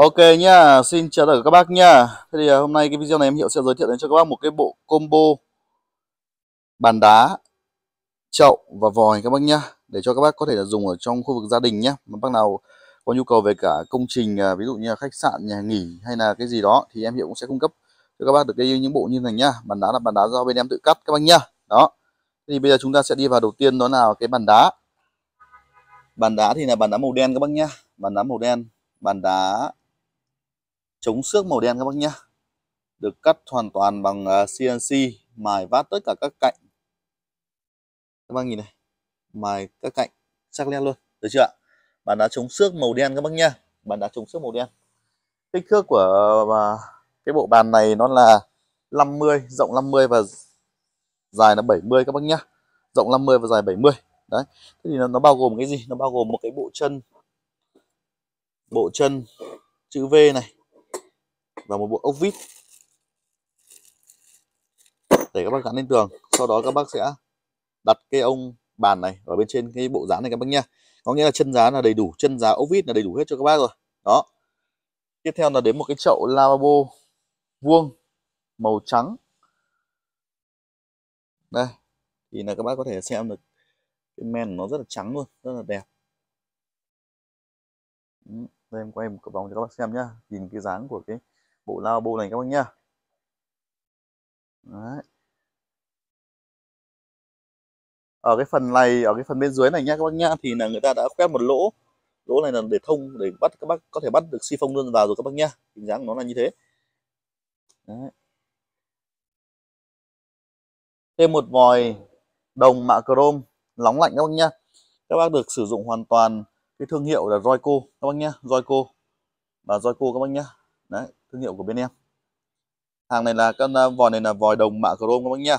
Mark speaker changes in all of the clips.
Speaker 1: Ok nhá, xin chào tất cả các bác nhá. Thế thì à, hôm nay cái video này em hiệu sẽ giới thiệu đến cho các bác một cái bộ combo bàn đá, chậu và vòi các bác nhá, để cho các bác có thể là dùng ở trong khu vực gia đình nhá. Mà bác nào có nhu cầu về cả công trình à, ví dụ như là khách sạn, nhà nghỉ hay là cái gì đó thì em hiệu cũng sẽ cung cấp cho các bác được cái những bộ như này nhá. Bàn đá là bàn đá do bên em tự cắt các bác nhá. Đó. Thì bây giờ chúng ta sẽ đi vào đầu tiên đó là cái bàn đá. Bàn đá thì là bàn đá màu đen các bác nhá. Bàn đá màu đen, bàn đá chống xước màu đen các bác nhé được cắt hoàn toàn bằng CNC à, mài vát tất cả các cạnh các bác nhìn này mài các cạnh sắc nét luôn được chưa ạ bàn đá chống xước màu đen các bác nhá bàn đá chống xước màu đen kích thước của à, cái bộ bàn này nó là 50 rộng 50 và dài là 70 các bác nhá rộng 50 và dài 70 đấy thế thì nó, nó bao gồm cái gì nó bao gồm một cái bộ chân bộ chân chữ V này và một bộ ốc vít để các bác gắn lên tường sau đó các bác sẽ đặt cái ông bàn này ở bên trên cái bộ dán này các bác nhá có nghĩa là chân giá là đầy đủ chân giá ốc vít là đầy đủ hết cho các bác rồi đó tiếp theo là đến một cái chậu lavabo vuông màu trắng đây thì là các bác có thể xem được cái men nó rất là trắng luôn rất là đẹp đây em quay một cái vòng cho các bác xem nhá nhìn cái dáng của cái bộ lao bộ này các bác nhá Đấy. ở cái phần này ở cái phần bên dưới này nhá các bác nhá thì là người ta đã khoét một lỗ lỗ này là để thông để bắt các bác có thể bắt được si phong luôn vào rồi các bác nhá hình dáng nó là như thế Đấy. thêm một vòi đồng mạ chrome nóng lạnh các bác nhá các bác được sử dụng hoàn toàn cái thương hiệu là Royco các bác nhá Royco và Royco các bác nhá đấy thương hiệu của bên em hàng này là con à, vòi này là vòi đồng mạ chrome các bác nhá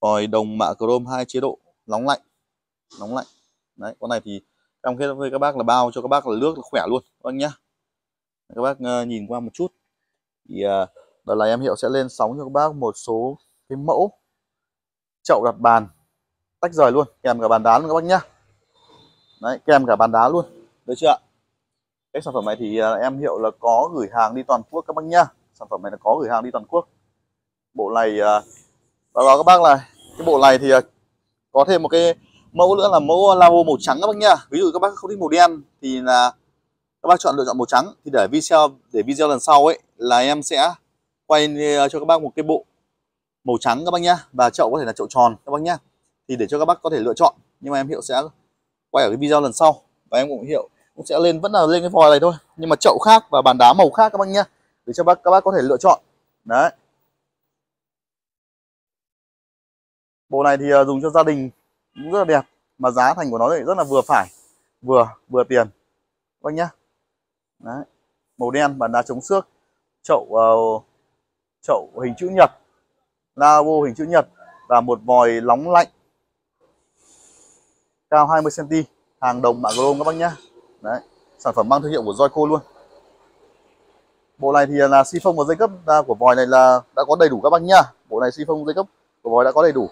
Speaker 1: vòi đồng mạ chrome hai chế độ nóng lạnh nóng lạnh đấy con này thì cam kết với các bác là bao cho các bác là nước khỏe luôn các bác nhá các bác ờ, nhìn qua một chút thì à, đợt này em hiệu sẽ lên sóng cho các bác một số cái mẫu chậu đặt bàn tách rời luôn kèm cả bàn đá luôn các bác nhá đấy kèm cả bàn đá luôn được chưa ạ cái sản phẩm này thì à, em hiệu là có gửi hàng đi toàn quốc các bác nhá sản phẩm này là có gửi hàng đi toàn quốc bộ này à, báo cáo các bác là cái bộ này thì à, có thêm một cái mẫu nữa là mẫu lavo màu trắng các bác nhá ví dụ các bác không thích màu đen thì là các bác chọn lựa chọn màu trắng thì để video để video lần sau ấy là em sẽ quay cho các bác một cái bộ màu trắng các bác nhá và chậu có thể là chậu tròn các bác nhá thì để cho các bác có thể lựa chọn nhưng mà em hiệu sẽ quay ở cái video lần sau và em cũng hiệu cũng sẽ lên vẫn là lên cái vòi này thôi nhưng mà chậu khác và bàn đá màu khác các bác nhé để cho bác các bác có thể lựa chọn đấy bộ này thì à, dùng cho gia đình cũng rất là đẹp mà giá thành của nó thì rất là vừa phải vừa vừa tiền các bác nhé đấy màu đen bàn đá chống xước chậu uh, chậu hình chữ nhật lavabo hình chữ nhật và một vòi nóng lạnh cao 20 cm hàng đồng mạng chrome các bác nhé Đấy, sản phẩm mang thương hiệu của Joico luôn. Bộ này thì là xi phông và dây cấp của vòi này là đã có đầy đủ các bác nhá. Bộ này xi phông dây cấp của vòi đã có đầy đủ.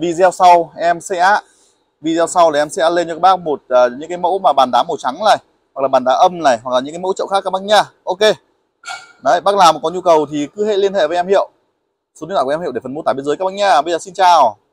Speaker 1: Video sau em sẽ video sau là em sẽ lên cho các bác một uh, những cái mẫu mà bàn đá màu trắng này hoặc là bàn đá âm này hoặc là những cái mẫu chậu khác các bác nhá Ok. Đấy, bác nào mà có nhu cầu thì cứ hệ liên hệ với em hiệu. Số điện thoại của em hiệu để phần mô tả bên dưới các bác nhá Bây giờ xin chào.